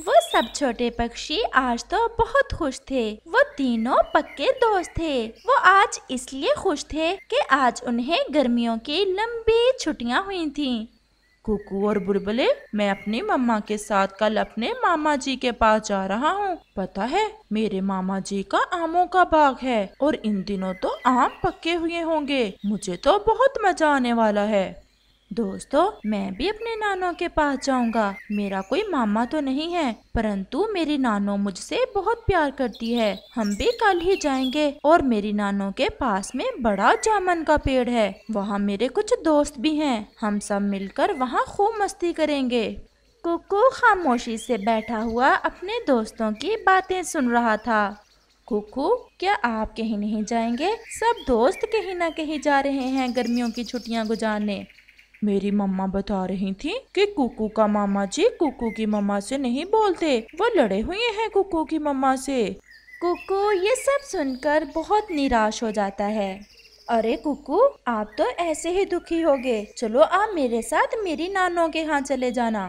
वो सब छोटे पक्षी आज तो बहुत खुश थे वो तीनों पक्के दोस्त थे वो आज इसलिए खुश थे कि आज उन्हें गर्मियों की लंबी छुट्टियां हुई थी कुकू और बुलबुले मैं अपनी मम्मा के साथ कल अपने मामा जी के पास जा रहा हूँ पता है मेरे मामा जी का आमों का बाग है और इन दिनों तो आम पक्के हुए होंगे मुझे तो बहुत मजा आने वाला है दोस्तों मैं भी अपने नानों के पास जाऊंगा मेरा कोई मामा तो नहीं है परंतु मेरी नानो मुझसे बहुत प्यार करती है हम भी कल ही जाएंगे और मेरी नानो के पास में बड़ा जामन का पेड़ है वहाँ मेरे कुछ दोस्त भी हैं हम सब मिलकर वहाँ खूब मस्ती करेंगे कुकू खामोशी से बैठा हुआ अपने दोस्तों की बातें सुन रहा था कुकू क्या आप कहीं नहीं जाएंगे सब दोस्त कहीं ना कहीं जा रहे हैं गर्मियों की छुट्टियां गुजारने मेरी मम्मा बता रही थी कि कुकू का मामा जी कुकू की मम्मा से नहीं बोलते वो लड़े हुए हैं कुकू की मम्मा से कुकू ये सब सुनकर बहुत निराश हो जाता है अरे कुकू आप तो ऐसे ही दुखी होगे चलो आप मेरे साथ मेरी नानों के यहाँ चले जाना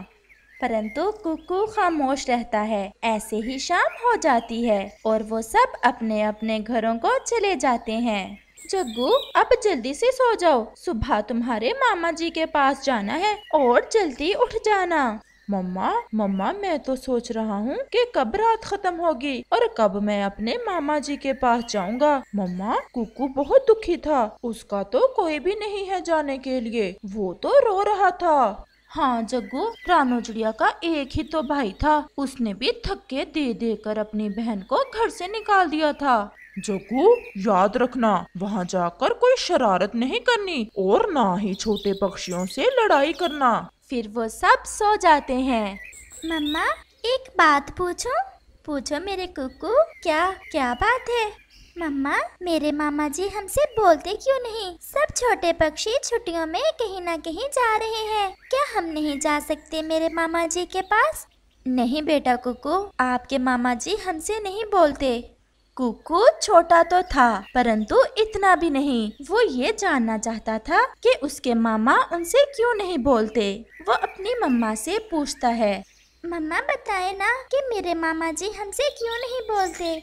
परंतु कुकू खामोश रहता है ऐसे ही शाम हो जाती है और वो सब अपने अपने घरों को चले जाते हैं जग्गू अब जल्दी से सो जाओ सुबह तुम्हारे मामा जी के पास जाना है और जल्दी उठ जाना मम्मा मम्मा मैं तो सोच रहा हूँ कि कब रात खत्म होगी और कब मैं अपने मामा जी के पास जाऊंगा मम्मा कुकू बहुत दुखी था उसका तो कोई भी नहीं है जाने के लिए वो तो रो रहा था हाँ जग्गू रानो चिड़िया का एक ही तो भाई था उसने भी थक्के दे दे कर अपनी बहन को घर से निकाल दिया था जोकू याद रखना वहाँ जाकर कोई शरारत नहीं करनी और ना ही छोटे पक्षियों से लड़ाई करना फिर वो सब सो जाते हैं मम्मा एक बात पूछो पूछो मेरे कुकू क्या क्या बात है मम्मा मेरे मामा जी हमसे बोलते क्यों नहीं सब छोटे पक्षी छुट्टियों में कहीं ना कहीं जा रहे हैं क्या हम नहीं जा सकते मेरे मामा जी के पास नहीं बेटा कुकू आपके मामा जी हमसे नहीं बोलते कुकु छोटा तो था परंतु इतना भी नहीं वो ये जानना चाहता था कि उसके मामा उनसे क्यों नहीं बोलते वो अपनी मम्मा से पूछता है मम्मा बताए ना कि मेरे मामा जी हमसे क्यों नहीं बोलते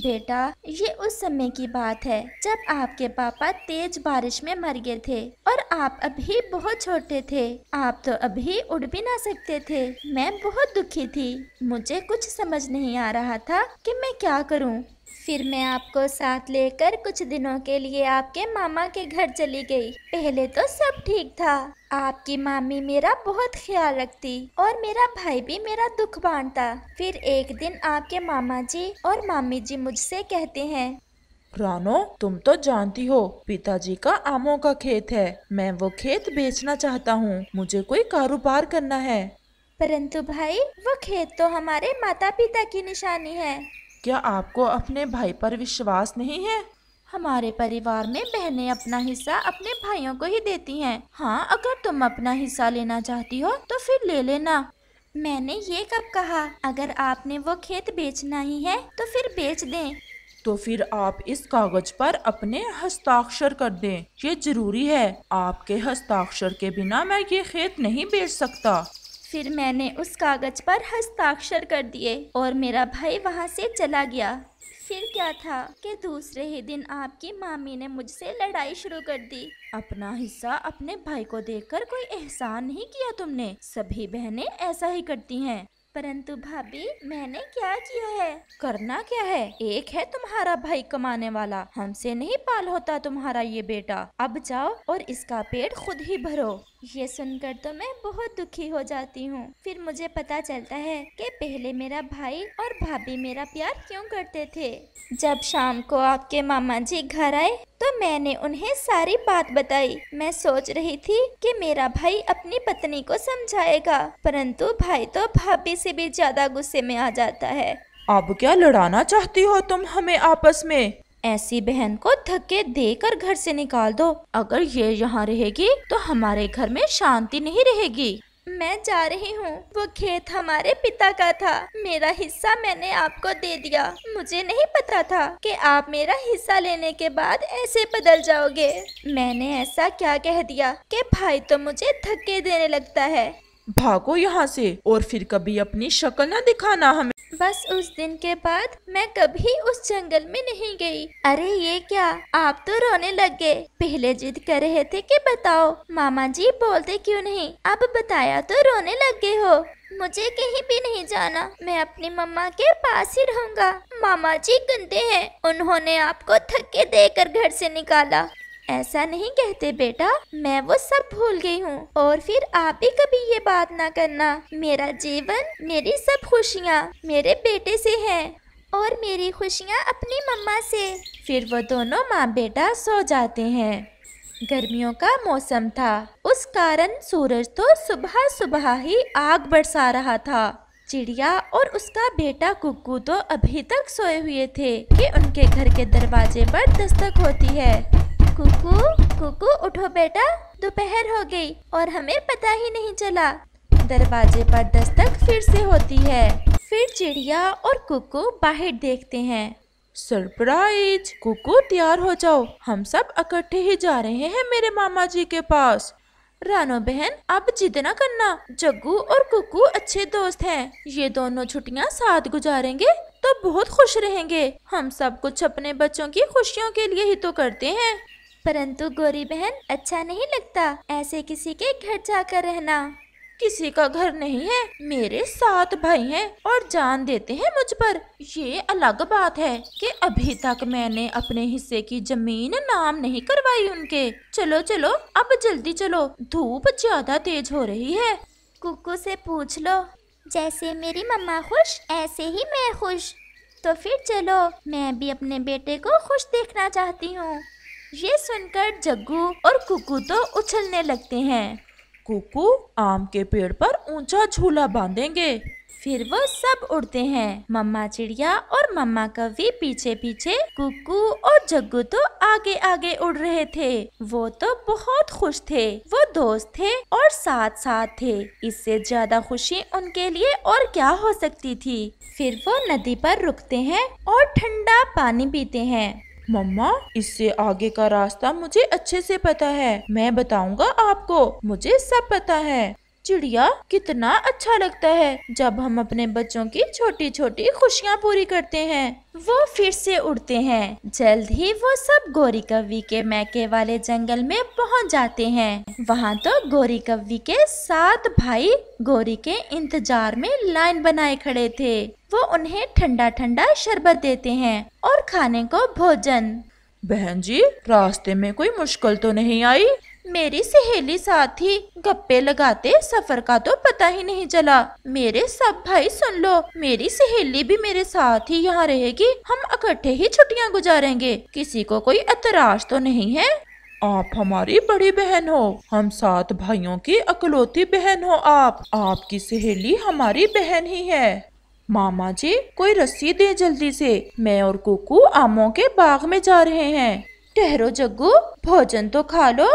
बेटा ये उस समय की बात है जब आपके पापा तेज बारिश में मर गए थे और आप अभी बहुत छोटे थे आप तो अभी उड़ भी ना सकते थे मैं बहुत दुखी थी मुझे कुछ समझ नहीं आ रहा था कि मैं क्या करूं। फिर मैं आपको साथ लेकर कुछ दिनों के लिए आपके मामा के घर चली गई पहले तो सब ठीक था आपकी मामी मेरा बहुत ख्याल रखती और मेरा भाई भी मेरा दुख बांटता फिर एक दिन आपके मामा जी और मामी जी मुझसे कहते हैं रानो तुम तो जानती हो पिताजी का आमों का खेत है मैं वो खेत बेचना चाहता हूँ मुझे कोई कारोबार करना है परंतु भाई वो खेत तो हमारे माता पिता की निशानी है क्या आपको अपने भाई पर विश्वास नहीं है हमारे परिवार में बहनें अपना हिस्सा अपने भाइयों को ही देती हैं। हाँ अगर तुम अपना हिस्सा लेना चाहती हो तो फिर ले लेना मैंने ये कब कहा अगर आपने वो खेत बेचना ही है तो फिर बेच दें तो फिर आप इस कागज पर अपने हस्ताक्षर कर दें ये जरूरी है आपके हस्ताक्षर के बिना मैं ये खेत नहीं बेच सकता फिर मैंने उस कागज़ पर हस्ताक्षर कर दिए और मेरा भाई वहाँ से चला गया फिर क्या था कि दूसरे ही दिन आपकी मामी ने मुझसे लड़ाई शुरू कर दी अपना हिस्सा अपने भाई को देकर कोई एहसान नहीं किया तुमने सभी बहनें ऐसा ही करती हैं परंतु भाभी मैंने क्या किया है करना क्या है एक है तुम्हारा भाई कमाने वाला हमसे नहीं पाल होता तुम्हारा ये बेटा अब जाओ और इसका पेट खुद ही भरो ये सुनकर तो मैं बहुत दुखी हो जाती हूँ फिर मुझे पता चलता है कि पहले मेरा भाई और भाभी मेरा प्यार क्यों करते थे जब शाम को आपके मामा जी घर आए तो मैंने उन्हें सारी बात बताई मैं सोच रही थी कि मेरा भाई अपनी पत्नी को समझाएगा परंतु भाई तो भाभी से भी ज्यादा गुस्से में आ जाता है अब क्या लड़ाना चाहती हो तुम हमें आपस में ऐसी बहन को धक्के देकर घर से निकाल दो अगर ये यहाँ रहेगी तो हमारे घर में शांति नहीं रहेगी मैं जा रही हूँ वो खेत हमारे पिता का था मेरा हिस्सा मैंने आपको दे दिया मुझे नहीं पता था कि आप मेरा हिस्सा लेने के बाद ऐसे बदल जाओगे मैंने ऐसा क्या कह दिया कि भाई तो मुझे धक्के देने लगता है भागो यहाँ से और फिर कभी अपनी शक्ल न दिखाना हमें बस उस दिन के बाद मैं कभी उस जंगल में नहीं गई अरे ये क्या आप तो रोने लग गए पहले जिद कर रहे थे कि बताओ मामा जी बोलते क्यों नहीं अब बताया तो रोने लग गए हो मुझे कहीं भी नहीं जाना मैं अपनी मम्मा के पास ही रहूंगा मामा जी गंदे हैं उन्होंने आपको थके देकर घर से निकाला ऐसा नहीं कहते बेटा मैं वो सब भूल गई हूँ और फिर आप भी कभी ये बात ना करना मेरा जीवन मेरी सब खुशियाँ मेरे बेटे से है और मेरी खुशियाँ अपनी मम्मा से फिर वो दोनों माँ बेटा सो जाते हैं गर्मियों का मौसम था उस कारण सूरज तो सुबह सुबह ही आग बरसा रहा था चिड़िया और उसका बेटा कुक्कू तो अभी तक सोए हुए थे कि उनके घर के दरवाजे पर दस्तक होती है कुकू कुकू उठो बेटा दोपहर हो गई और हमें पता ही नहीं चला दरवाजे पर दस्तक फिर से होती है फिर चिड़िया और कुकू बाहर देखते हैं सरप्राइज कुकू तैयार हो जाओ हम सब इकट्ठे ही जा रहे हैं मेरे मामा जी के पास रानो बहन अब जिद ना करना जग्गू और कुकू अच्छे दोस्त हैं ये दोनों छुट्टियां साथ गुजारेंगे तो बहुत खुश रहेंगे हम सब कुछ अपने बच्चों की खुशियों के लिए ही तो करते हैं परंतु गोरी बहन अच्छा नहीं लगता ऐसे किसी के घर जाकर रहना किसी का घर नहीं है मेरे सात भाई हैं और जान देते हैं मुझ पर ये अलग बात है कि अभी तक मैंने अपने हिस्से की जमीन नाम नहीं करवाई उनके चलो चलो अब जल्दी चलो धूप ज्यादा तेज हो रही है कुकू से पूछ लो जैसे मेरी मम्मा खुश ऐसे ही मैं खुश तो फिर चलो मैं भी अपने बेटे को खुश देखना चाहती हूँ ये सुनकर जग्गू और कुकू तो उछलने लगते हैं कुकू आम के पेड़ पर ऊंचा झूला बांधेंगे फिर वो सब उड़ते हैं मम्मा चिड़िया और मम्मा कवि पीछे पीछे कुकू और जग्गू तो आगे आगे उड़ रहे थे वो तो बहुत खुश थे वो दोस्त थे और साथ साथ थे इससे ज्यादा खुशी उनके लिए और क्या हो सकती थी फिर वो नदी पर रुकते हैं और ठंडा पानी पीते हैं मम्मा इससे आगे का रास्ता मुझे अच्छे से पता है मैं बताऊंगा आपको मुझे सब पता है चिड़िया कितना अच्छा लगता है जब हम अपने बच्चों की छोटी छोटी खुशियाँ पूरी करते हैं वो फिर से उड़ते हैं जल्द ही वो सब गौरी कव्वी के मैके वाले जंगल में पहुँच जाते हैं वहाँ तो गौरी कव्वी के सात भाई गौरी के इंतजार में लाइन बनाए खड़े थे वो उन्हें ठंडा ठंडा शरबत देते हैं और खाने को भोजन बहन जी रास्ते में कोई मुश्किल तो नहीं आई मेरी सहेली साथ ही गप्पे लगाते सफर का तो पता ही नहीं चला मेरे सब भाई सुन लो मेरी सहेली भी मेरे साथ ही यहाँ रहेगी हम इकट्ठे ही छुट्टियाँ गुजारेंगे किसी को कोई एतराज तो नहीं है आप हमारी बड़ी बहन हो हम सात भाइयों की अकलौती बहन हो आप आपकी सहेली हमारी बहन ही है मामा जी कोई रस्सी दे जल्दी से मैं और कुकू आमों के बाग में जा रहे हैं ठहरो जग्गू भोजन तो खा लो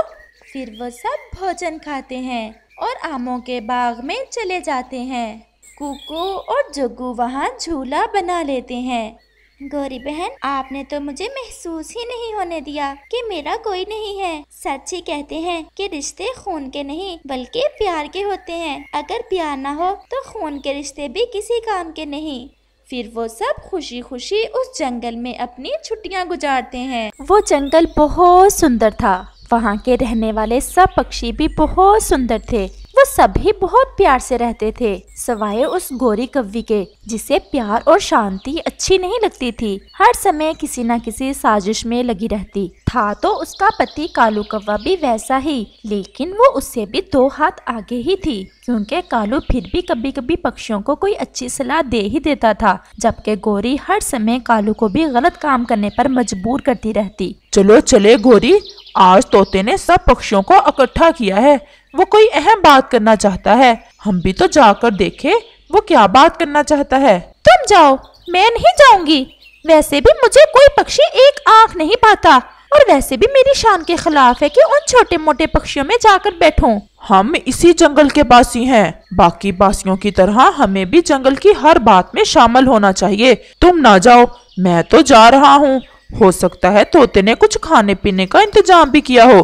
फिर वह सब भोजन खाते हैं और आमों के बाग में चले जाते हैं कुकू और जग्गू वहाँ झूला बना लेते हैं गौरी बहन आपने तो मुझे महसूस ही नहीं होने दिया कि मेरा कोई नहीं है सच ही कहते हैं कि रिश्ते खून के नहीं बल्कि प्यार के होते हैं अगर प्यार ना हो तो खून के रिश्ते भी किसी काम के नहीं फिर वो सब खुशी खुशी उस जंगल में अपनी छुट्टियां गुजारते हैं वो जंगल बहुत सुंदर था वहाँ के रहने वाले सब पक्षी भी बहुत सुंदर थे वो सभी बहुत प्यार से रहते थे सवाए उस गोरी कव्वी के जिसे प्यार और शांति अच्छी नहीं लगती थी हर समय किसी न किसी साजिश में लगी रहती था तो उसका पति कालू कव्वा भी वैसा ही लेकिन वो उससे भी दो हाथ आगे ही थी क्योंकि कालू फिर भी कभी कभी पक्षियों को कोई अच्छी सलाह दे ही देता था जबकि गोरी हर समय कालू को भी गलत काम करने पर मजबूर करती रहती चलो चले गोरी आज तोते ने सब पक्षियों को इकट्ठा किया है वो कोई अहम बात करना चाहता है हम भी तो जाकर देखे वो क्या बात करना चाहता है तुम जाओ मैं नहीं जाऊंगी वैसे भी मुझे कोई पक्षी एक आंख नहीं पाता और वैसे भी मेरी शान के खिलाफ है कि उन छोटे मोटे पक्षियों में जाकर बैठूं। हम इसी जंगल के बासी हैं। बाकी बासियों की तरह हमें भी जंगल की हर बात में शामिल होना चाहिए तुम ना जाओ मैं तो जा रहा हूँ हो सकता है तोते ने कुछ खाने पीने का इंतजाम भी किया हो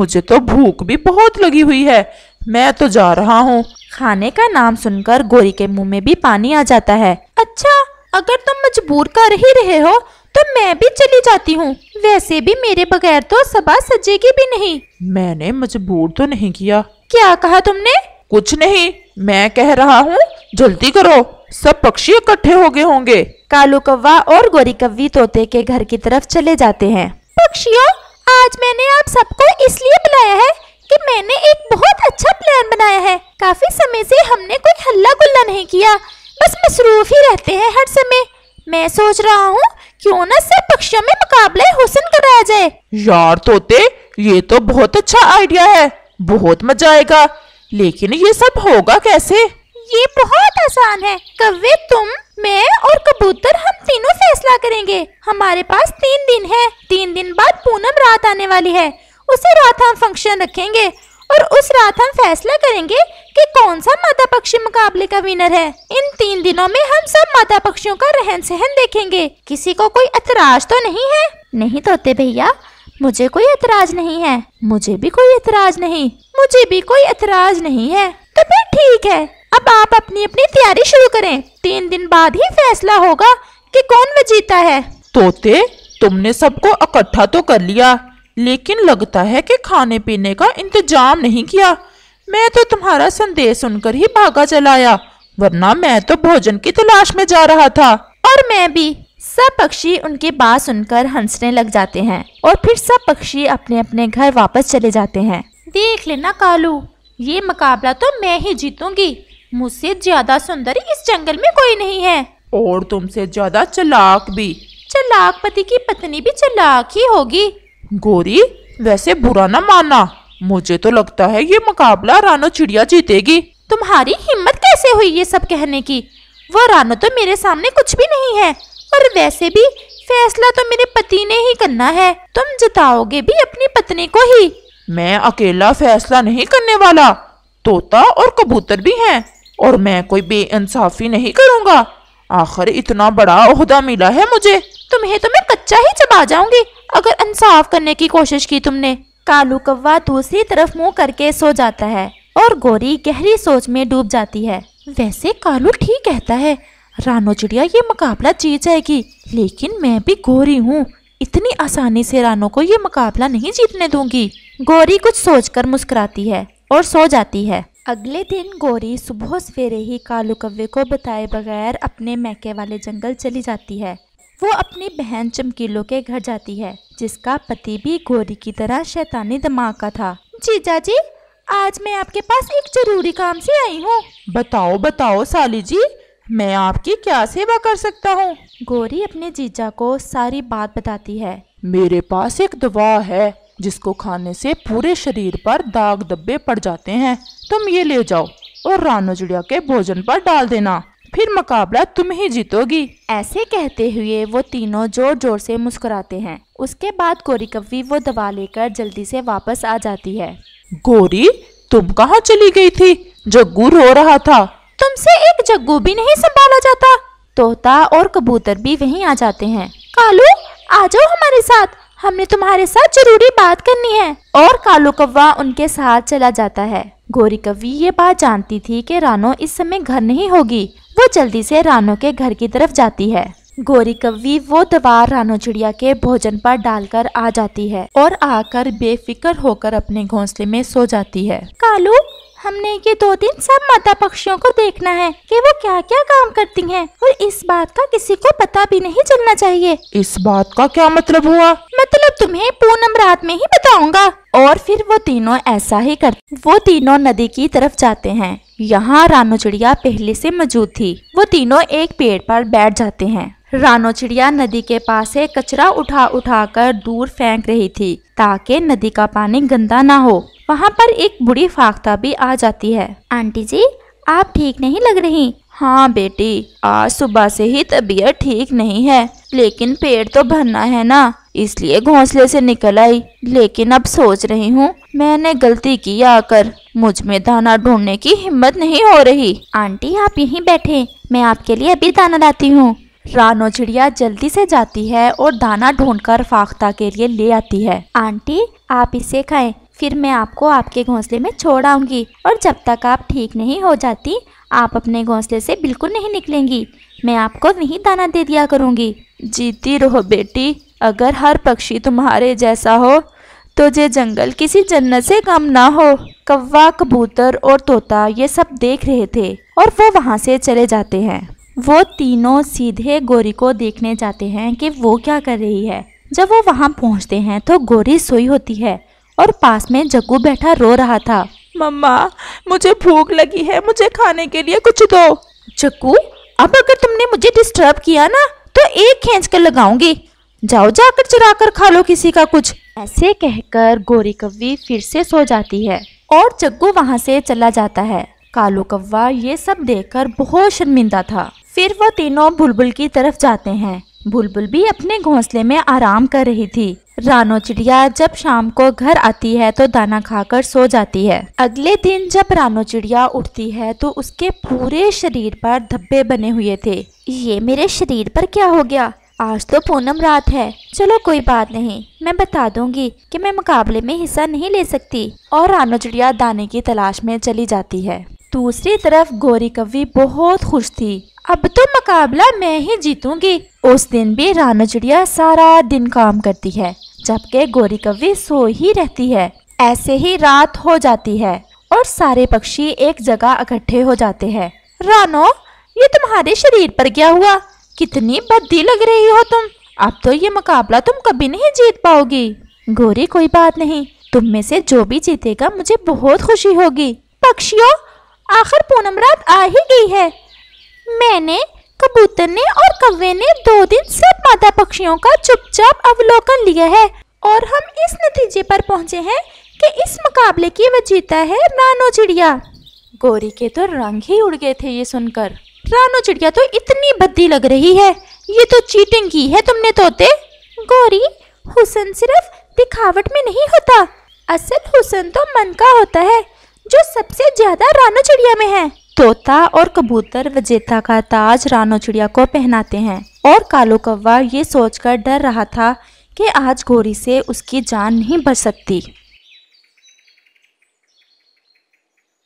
मुझे तो भूख भी बहुत लगी हुई है मैं तो जा रहा हूँ खाने का नाम सुनकर गोरी के मुंह में भी पानी आ जाता है अच्छा अगर तुम मजबूर कर ही रहे हो तो मैं भी चली जाती हूँ वैसे भी मेरे बगैर तो सभा सजेगी भी नहीं मैंने मजबूर तो नहीं किया क्या कहा तुमने कुछ नहीं मैं कह रहा हूँ जल्दी करो सब पक्षी इकट्ठे हो गए होंगे कालू कौवा और गोरी कव्वी तोते के घर की तरफ चले जाते हैं पक्षियों आज मैंने आप सबको इसलिए बुलाया है कि मैंने एक बहुत अच्छा प्लान बनाया है काफी समय से हमने कोई हल्ला गुल्ला नहीं किया बस मसरूफ ही रहते हैं हर समय मैं सोच रहा हूँ क्यों ना सब पक्षियों में मुकाबला हुसन कराया जाए यार तोते ये तो बहुत अच्छा आइडिया है बहुत मजा आएगा लेकिन ये सब होगा कैसे ये बहुत आसान है कवे तुम मैं और कबूतर हम तीनों फैसला करेंगे हमारे पास तीन दिन है तीन दिन बाद पूनम रात आने वाली है उसी रात हम फंक्शन रखेंगे और उस रात हम फैसला करेंगे कि कौन सा माता पक्षी मुकाबले का विनर है इन तीन दिनों में हम सब माता पक्षियों का रहन सहन देखेंगे किसी को कोई ऐतराज तो नहीं है नहीं तोते तो भैया मुझे कोई ऐतराज नहीं है मुझे भी कोई ऐतराज नहीं मुझे भी कोई ऐतराज नहीं है तो फिर ठीक है अब आप अपनी अपनी तैयारी शुरू करें तीन दिन बाद ही फैसला होगा कि कौन वजीता है तोते तुमने सबको इकट्ठा तो कर लिया लेकिन लगता है कि खाने पीने का इंतजाम नहीं किया मैं तो तुम्हारा संदेश सुनकर ही भागा चलाया वरना मैं तो भोजन की तलाश में जा रहा था और मैं भी सब पक्षी उनकी बात सुनकर हंसने लग जाते हैं और फिर सब पक्षी अपने अपने घर वापस चले जाते हैं देख लेना कालू ये मुकाबला तो मैं ही जीतूंगी मुझसे ज्यादा सुंदर इस जंगल में कोई नहीं है और तुमसे ज्यादा चलाक भी चलाक पति की पत्नी भी चलाक ही होगी गोरी वैसे बुरा ना माना मुझे तो लगता है ये मुकाबला रानो चिड़िया जीतेगी तुम्हारी हिम्मत कैसे हुई ये सब कहने की वो रानो तो मेरे सामने कुछ भी नहीं है और वैसे भी फैसला तो मेरे पति ने ही करना है तुम जिताओगे भी अपनी पत्नी को ही मैं अकेला फैसला नहीं करने वाला तोता और कबूतर भी हैं और मैं कोई बेइंसाफी नहीं करूँगा आखिर इतना बड़ा अहदा मिला है मुझे तुम्हें तो मैं कच्चा ही चबा जाऊंगी अगर इंसाफ करने की कोशिश की तुमने कालू कौवा दूसरी तरफ मुंह करके सो जाता है और गोरी गहरी सोच में डूब जाती है वैसे कालू ठीक कहता है रानो चिड़िया ये मुकाबला जीत जाएगी लेकिन मैं भी गोरी हूँ इतनी आसानी से रानो को ये मुकाबला नहीं जीतने दूंगी गौरी कुछ सोचकर मुस्कुराती है और सो जाती है अगले दिन गौरी सुबह सवेरे ही कालू कव्वे को बताए बगैर अपने मैके वाले जंगल चली जाती है वो अपनी बहन चमकीलों के घर जाती है जिसका पति भी गौरी की तरह शैतानी दिमाग का था जीजा जी आज मैं आपके पास एक जरूरी काम से आई हूँ बताओ बताओ साली जी मैं आपकी क्या सेवा कर सकता हूँ गौरी अपने जीजा को सारी बात बताती है मेरे पास एक दवा है जिसको खाने से पूरे शरीर पर दाग दब्बे पड़ जाते हैं तुम ये ले जाओ और रानो चिड़िया के भोजन पर डाल देना फिर मुकाबला तुम ही जीतोगी ऐसे कहते हुए वो तीनों जोर जोर से मुस्कुराते हैं उसके बाद गोरी कव्वी वो दवा लेकर जल्दी से वापस आ जाती है गोरी तुम कहाँ चली गई थी जग्गू रो रहा था तुमसे एक जग्गू भी नहीं संभाला जाता तोता और कबूतर भी वहीं आ जाते हैं कालू आ जाओ हमारे साथ हमने तुम्हारे साथ जरूरी बात करनी है और कालू कौवा उनके साथ चला जाता है गोरी कवि ये बात जानती थी कि रानो इस समय घर नहीं होगी वो जल्दी से रानो के घर की तरफ जाती है गोरी कवि वो दवा रानो चिड़िया के भोजन पर डालकर आ जाती है और आकर बेफिक्र होकर अपने घोंसले में सो जाती है कालू हमने ये दो दिन सब माता पक्षियों को देखना है कि वो क्या क्या काम करती हैं और इस बात का किसी को पता भी नहीं चलना चाहिए इस बात का क्या मतलब हुआ मतलब तुम्हें पूनम रात में ही बताऊंगा और फिर वो तीनों ऐसा ही कर वो तीनों नदी की तरफ जाते हैं यहाँ रानो चिड़िया पहले से मौजूद थी वो तीनों एक पेड़ पर बैठ जाते हैं रानो चिड़िया नदी के पास से कचरा उठा उठा कर दूर फेंक रही थी ताकि नदी का पानी गंदा ना हो वहाँ पर एक बुरी फाख्ता भी आ जाती है आंटी जी आप ठीक नहीं लग रही हाँ बेटी आज सुबह से ही तबीयत ठीक नहीं है लेकिन पेट तो भरना है ना इसलिए घोंसले से निकल आई लेकिन अब सोच रही हूँ मैंने गलती की आकर मुझ में दाना ढूंढने की हिम्मत नहीं हो रही आंटी आप यहीं बैठे मैं आपके लिए अभी दाना लाती हूँ रानो चिड़िया जल्दी से जाती है और दाना ढूंढकर फाख्ता के लिए ले आती है आंटी आप इसे खाएं फिर मैं आपको आपके घोंसले में छोड़ आऊँगी और जब तक आप ठीक नहीं हो जाती आप अपने घोंसले से बिल्कुल नहीं निकलेंगी मैं आपको वहीं दाना दे दिया करूँगी जीती रहो बेटी अगर हर पक्षी तुम्हारे जैसा हो तो जे जंगल किसी जन्नत से कम ना हो कौवा कबूतर और तोता ये सब देख रहे थे और वो वहाँ से चले जाते हैं वो तीनों सीधे गोरी को देखने जाते हैं कि वो क्या कर रही है जब वो वहाँ पहुँचते हैं तो गोरी सोई होती है और पास में जग्गू बैठा रो रहा था मम्मा मुझे भूख लगी है मुझे खाने के लिए कुछ दो जग्गू अब अगर तुमने मुझे डिस्टर्ब किया ना तो एक खींच कर लगाऊंगी जाओ जाकर चुरा कर खा लो किसी का कुछ ऐसे कहकर गोरी कव्वी फिर से सो जाती है और जग्गू वहाँ से चला जाता है कालू कव्वा ये सब देखकर बहुत शर्मिंदा था फिर वो तीनों बुलबुल की तरफ जाते हैं बुलबुल भी अपने घोंसले में आराम कर रही थी रानो चिड़िया जब शाम को घर आती है तो दाना खाकर सो जाती है अगले दिन जब रानो चिड़िया उठती है तो उसके पूरे शरीर पर धब्बे बने हुए थे ये मेरे शरीर पर क्या हो गया आज तो पूनम रात है चलो कोई बात नहीं मैं बता दूंगी कि मैं मुकाबले में हिस्सा नहीं ले सकती और रानो चिड़िया दाने की तलाश में चली जाती है दूसरी तरफ गोरी कवि बहुत खुश थी अब तो मुकाबला मैं ही जीतूंगी उस दिन भी रानो चिड़िया सारा दिन काम करती है जबकि गोरी कवि सो ही रहती है ऐसे ही रात हो जाती है और सारे पक्षी एक जगह इकट्ठे हो जाते हैं रानो ये तुम्हारे शरीर पर क्या हुआ कितनी बद्दी लग रही हो तुम अब तो ये मुकाबला तुम कभी नहीं जीत पाओगी गोरी कोई बात नहीं तुम में से जो भी जीतेगा मुझे बहुत खुशी होगी पक्षियों आखिर पूनम रात आ ही गई है मैंने कबूतर ने और कवे ने दो दिन सब मादा पक्षियों का चुपचाप अवलोकन लिया है और हम इस नतीजे पर पहुंचे हैं कि इस मुकाबले की वजीता है रानो चिड़िया गोरी के तो रंग ही उड़ गए थे ये सुनकर रानो चिड़िया तो इतनी बद्दी लग रही है ये तो चीटिंग की है तुमने तोते गोरी हुसन सिर्फ दिखावट में नहीं होता असल हुसन तो मन का होता है जो सबसे ज्यादा रानो चिड़िया में है तोता और कबूतर वजेता का ताज रानो चिड़िया को पहनाते हैं और कालो कौवा ये सोचकर डर रहा था कि आज गोरी से उसकी जान नहीं बच सकती